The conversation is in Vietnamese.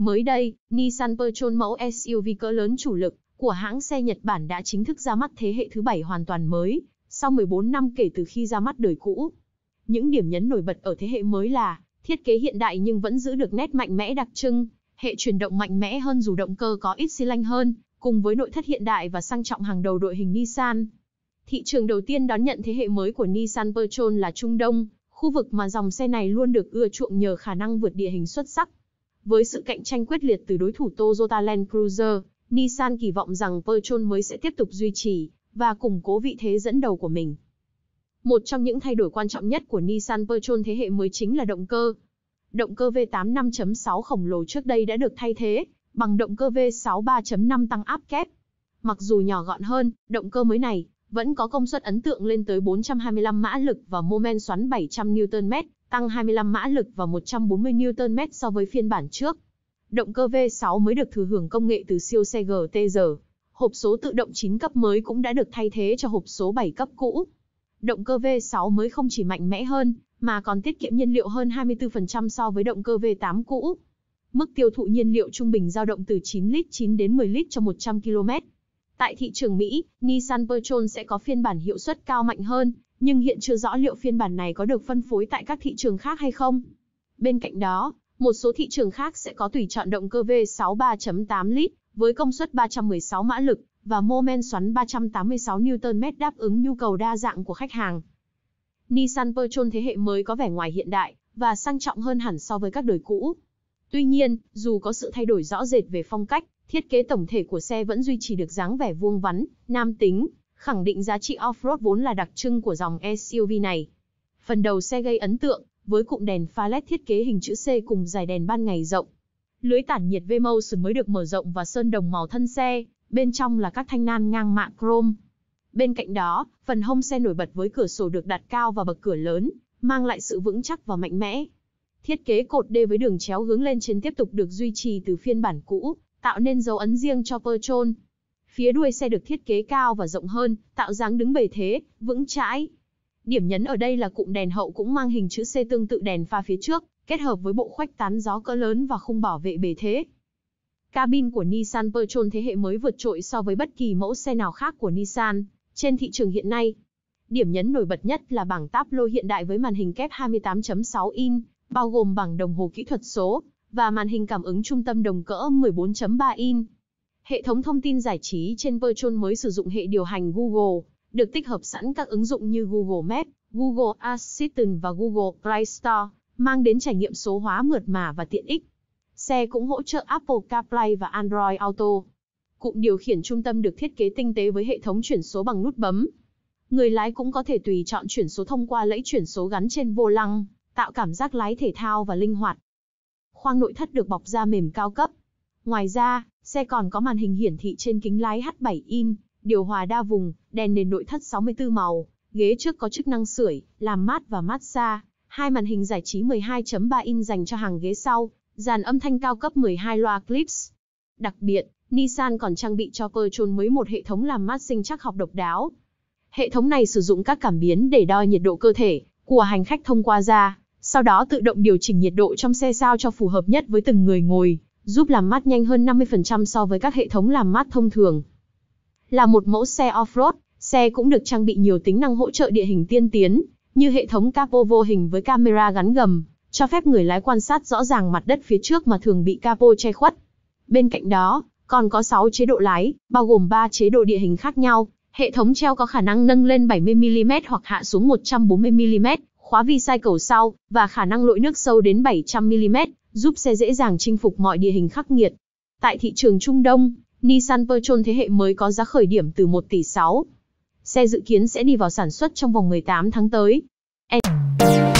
Mới đây, Nissan Patrol mẫu SUV cỡ lớn chủ lực của hãng xe Nhật Bản đã chính thức ra mắt thế hệ thứ bảy hoàn toàn mới, sau 14 năm kể từ khi ra mắt đời cũ. Những điểm nhấn nổi bật ở thế hệ mới là thiết kế hiện đại nhưng vẫn giữ được nét mạnh mẽ đặc trưng, hệ chuyển động mạnh mẽ hơn dù động cơ có ít xi lanh hơn, cùng với nội thất hiện đại và sang trọng hàng đầu đội hình Nissan. Thị trường đầu tiên đón nhận thế hệ mới của Nissan Patrol là Trung Đông, khu vực mà dòng xe này luôn được ưa chuộng nhờ khả năng vượt địa hình xuất sắc với sự cạnh tranh quyết liệt từ đối thủ Toyota Land Cruiser, Nissan kỳ vọng rằng Patrol mới sẽ tiếp tục duy trì và củng cố vị thế dẫn đầu của mình. Một trong những thay đổi quan trọng nhất của Nissan Patrol thế hệ mới chính là động cơ. Động cơ V8 5.6 khổng lồ trước đây đã được thay thế bằng động cơ V6 3.5 tăng áp kép. Mặc dù nhỏ gọn hơn, động cơ mới này vẫn có công suất ấn tượng lên tới 425 mã lực và mô men xoắn 700 Nm tăng 25 mã lực và 140 Nm so với phiên bản trước. Động cơ V6 mới được thừa hưởng công nghệ từ siêu xe GTR. Hộp số tự động 9 cấp mới cũng đã được thay thế cho hộp số 7 cấp cũ. Động cơ V6 mới không chỉ mạnh mẽ hơn, mà còn tiết kiệm nhiên liệu hơn 24% so với động cơ V8 cũ. Mức tiêu thụ nhiên liệu trung bình dao động từ 9 lít 9 đến 10 lít cho 100 km. Tại thị trường Mỹ, Nissan Patrol sẽ có phiên bản hiệu suất cao mạnh hơn, nhưng hiện chưa rõ liệu phiên bản này có được phân phối tại các thị trường khác hay không. Bên cạnh đó, một số thị trường khác sẽ có tùy chọn động cơ V63.8 lít với công suất 316 mã lực và mô men xoắn 386 Nm đáp ứng nhu cầu đa dạng của khách hàng. Nissan Patrol thế hệ mới có vẻ ngoài hiện đại và sang trọng hơn hẳn so với các đời cũ. Tuy nhiên, dù có sự thay đổi rõ rệt về phong cách, thiết kế tổng thể của xe vẫn duy trì được dáng vẻ vuông vắn, nam tính khẳng định giá trị off-road vốn là đặc trưng của dòng SUV này. Phần đầu xe gây ấn tượng, với cụm đèn pha LED thiết kế hình chữ C cùng dải đèn ban ngày rộng. Lưới tản nhiệt V-Motion mới được mở rộng và sơn đồng màu thân xe, bên trong là các thanh nan ngang mạ chrome. Bên cạnh đó, phần hông xe nổi bật với cửa sổ được đặt cao và bậc cửa lớn, mang lại sự vững chắc và mạnh mẽ. Thiết kế cột D với đường chéo hướng lên trên tiếp tục được duy trì từ phiên bản cũ, tạo nên dấu ấn riêng cho Pertron. Phía đuôi xe được thiết kế cao và rộng hơn, tạo dáng đứng bề thế, vững chãi. Điểm nhấn ở đây là cụm đèn hậu cũng mang hình chữ C tương tự đèn pha phía trước, kết hợp với bộ khoách tán gió cỡ lớn và khung bảo vệ bề thế. Cabin của Nissan Patrol thế hệ mới vượt trội so với bất kỳ mẫu xe nào khác của Nissan trên thị trường hiện nay. Điểm nhấn nổi bật nhất là bảng táp lô hiện đại với màn hình kép 28.6 in, bao gồm bảng đồng hồ kỹ thuật số và màn hình cảm ứng trung tâm đồng cỡ 14.3 in. Hệ thống thông tin giải trí trên Virtual mới sử dụng hệ điều hành Google, được tích hợp sẵn các ứng dụng như Google Maps, Google Assistant và Google Play Store, mang đến trải nghiệm số hóa mượt mà và tiện ích. Xe cũng hỗ trợ Apple CarPlay và Android Auto. Cụm điều khiển trung tâm được thiết kế tinh tế với hệ thống chuyển số bằng nút bấm. Người lái cũng có thể tùy chọn chuyển số thông qua lẫy chuyển số gắn trên vô lăng, tạo cảm giác lái thể thao và linh hoạt. Khoang nội thất được bọc da mềm cao cấp, Ngoài ra, xe còn có màn hình hiển thị trên kính lái H7 in, điều hòa đa vùng, đèn nền nội thất 64 màu, ghế trước có chức năng sưởi, làm mát và mát xa, hai màn hình giải trí 12.3 in dành cho hàng ghế sau, dàn âm thanh cao cấp 12 loa clips. Đặc biệt, Nissan còn trang bị cho Pertron mới một hệ thống làm mát sinh chắc học độc đáo. Hệ thống này sử dụng các cảm biến để đo nhiệt độ cơ thể của hành khách thông qua da, sau đó tự động điều chỉnh nhiệt độ trong xe sao cho phù hợp nhất với từng người ngồi giúp làm mát nhanh hơn 50% so với các hệ thống làm mát thông thường. Là một mẫu xe off-road, xe cũng được trang bị nhiều tính năng hỗ trợ địa hình tiên tiến, như hệ thống capo vô hình với camera gắn gầm, cho phép người lái quan sát rõ ràng mặt đất phía trước mà thường bị capo che khuất. Bên cạnh đó, còn có 6 chế độ lái, bao gồm 3 chế độ địa hình khác nhau. Hệ thống treo có khả năng nâng lên 70mm hoặc hạ xuống 140mm, khóa vi sai cầu sau, và khả năng lội nước sâu đến 700mm, giúp xe dễ dàng chinh phục mọi địa hình khắc nghiệt. Tại thị trường Trung Đông, Nissan Patrol thế hệ mới có giá khởi điểm từ 1 tỷ 6. Xe dự kiến sẽ đi vào sản xuất trong vòng 18 tháng tới. E